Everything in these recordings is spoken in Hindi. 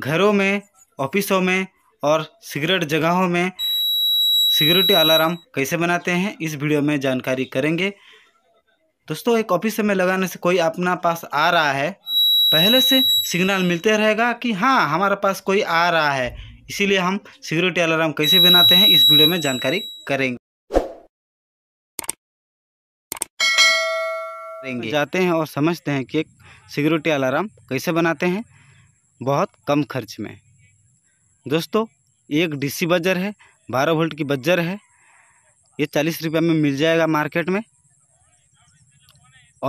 घरों में ऑफिसों में और सिगरेट जगहों में सिक्योरिटी अलार्म कैसे बनाते हैं इस वीडियो में जानकारी करेंगे दोस्तों एक ऑफिस में लगाने से कोई अपना पास आ रहा है पहले से सिग्नल मिलते रहेगा कि हाँ हमारे पास कोई आ रहा है इसीलिए हम सिक्योरिटी अलार्म कैसे बनाते हैं इस वीडियो में जानकारी करेंगे जाते हैं और समझते हैं कि एक सिक्योरिटी अलार्म कैसे बनाते हैं बहुत कम खर्च में दोस्तों एक डीसी बजर है बारह वोल्ट की बजर है ये चालीस रुपये में मिल जाएगा मार्केट में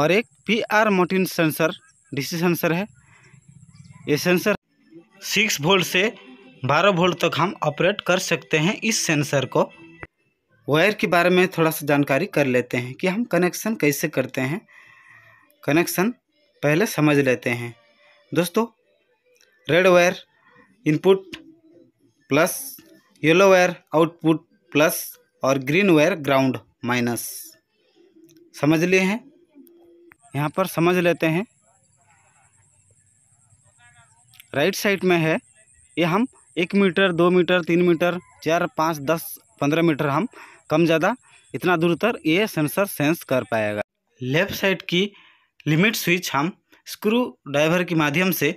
और एक P R motion sensor DC sensor है ये सेंसर सिक्स वोल्ट से बारह वोल्ट तक हम ऑपरेट कर सकते हैं इस सेंसर को वायर के बारे में थोड़ा सा जानकारी कर लेते हैं कि हम कनेक्शन कैसे करते हैं कनेक्शन पहले समझ लेते हैं दोस्तों red wire input plus yellow wire output plus और ग्रीन वायर ग्राउंड माइनस समझ लिए हैं यहाँ पर समझ लेते हैं राइट साइड में है ये हम एक मीटर दो मीटर तीन मीटर चार पाँच दस पंद्रह मीटर हम कम ज़्यादा इतना दूर तक ये सेंसर सेंस कर पाएगा लेफ्ट साइड की लिमिट स्विच हम स्क्रू ड्राइवर के माध्यम से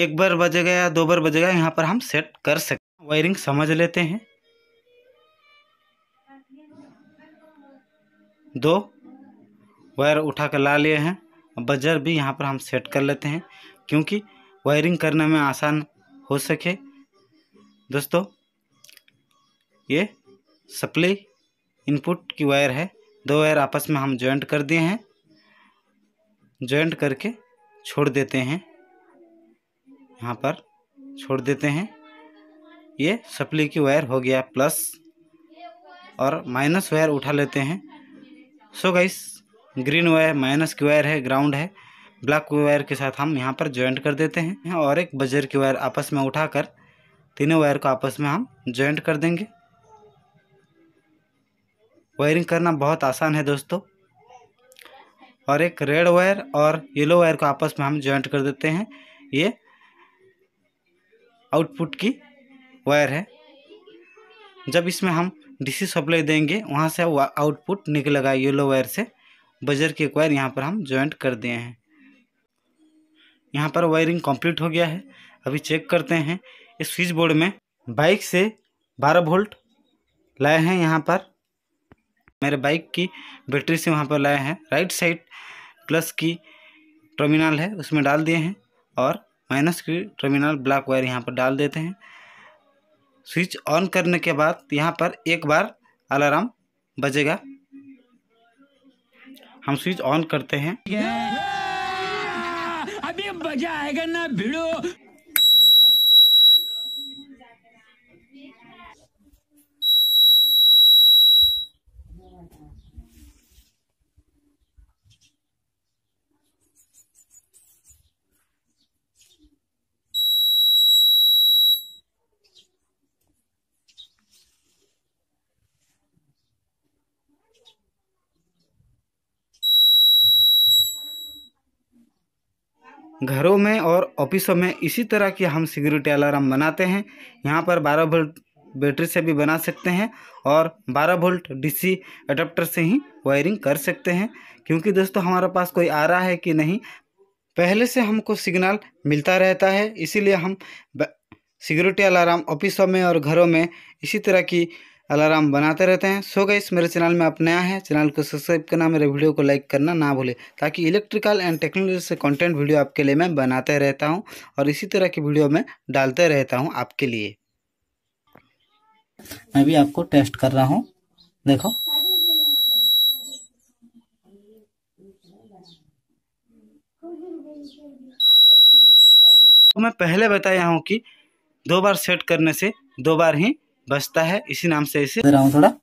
एक बार बजेगा या दो बार बजेगा यहाँ पर हम सेट कर सकते वायरिंग समझ लेते हैं दो वायर उठा कर ला लिए हैं बजर भी यहाँ पर हम सेट कर लेते हैं क्योंकि वायरिंग करने में आसान हो सके दोस्तों ये सप्लाई इनपुट की वायर है दो वायर आपस में हम जॉइंट कर दिए हैं जॉइंट करके छोड़ देते हैं यहाँ पर छोड़ देते हैं ये सप्ली की वायर हो गया प्लस और माइनस वायर उठा लेते हैं so guys green wire minus की वायर है ग्राउंड है ब्लैक वायर के साथ हम यहाँ पर ज्वाइंट कर देते हैं और एक बजर की वायर आपस में उठाकर तीनों वायर को आपस में हम ज्वाइंट कर देंगे वायरिंग करना बहुत आसान है दोस्तों और एक रेड वायर और येलो वायर को आपस में हम ज्वाइंट कर देते हैं ये आउटपुट की वायर है जब इसमें हम डीसी सप्लाई देंगे वहाँ से आउटपुट निकलेगा येलो वायर से बजर की एक वायर यहाँ पर हम ज्वाइंट कर दिए हैं यहाँ पर वायरिंग कंप्लीट हो गया है अभी चेक करते हैं इस स्विच बोर्ड में बाइक से 12 वोल्ट लाए हैं यहाँ पर मेरे बाइक की बैटरी से वहाँ पर लाए हैं राइट साइड प्लस की टर्मिनल है उसमें डाल दिए हैं और माइनस की टर्मिनल ब्लैक वायर यहाँ पर डाल देते हैं स्विच ऑन करने के बाद यहाँ पर एक बार अलार्म बजेगा हम स्विच ऑन करते हैं अभी बजा आएगा ना भिड़ो घरों में और ऑफिसों में इसी तरह की हम सिक्योरिटी अलार्म बनाते हैं यहाँ पर बारह वोल्ट बैटरी से भी बना सकते हैं और 12 वोल्ट डीसी अडेप्टर से ही वायरिंग कर सकते हैं क्योंकि दोस्तों हमारे पास कोई आ रहा है कि नहीं पहले से हमको सिग्नल मिलता रहता है इसीलिए हम सिक्योरिटी अलार्म ऑफिसों में और घरों में इसी तरह की अलार्म बनाते रहते हैं सो गई मेरे चैनल में आप नया है चैनल को सब्सक्राइब करना मेरे वीडियो को लाइक करना ना भूले ताकि इलेक्ट्रिकल एंड टेक्नोलॉजी से कंटेंट वीडियो आपके लिए मैं बनाते रहता हूं और इसी तरह की वीडियो में डालते रहता हूं आपके लिए मैं भी आपको टेस्ट कर रहा हूँ देखो तो मैं पहले बताया हूँ कि दो बार सेट करने से दो बार ही बसता है इसी नाम से इसे थोड़ा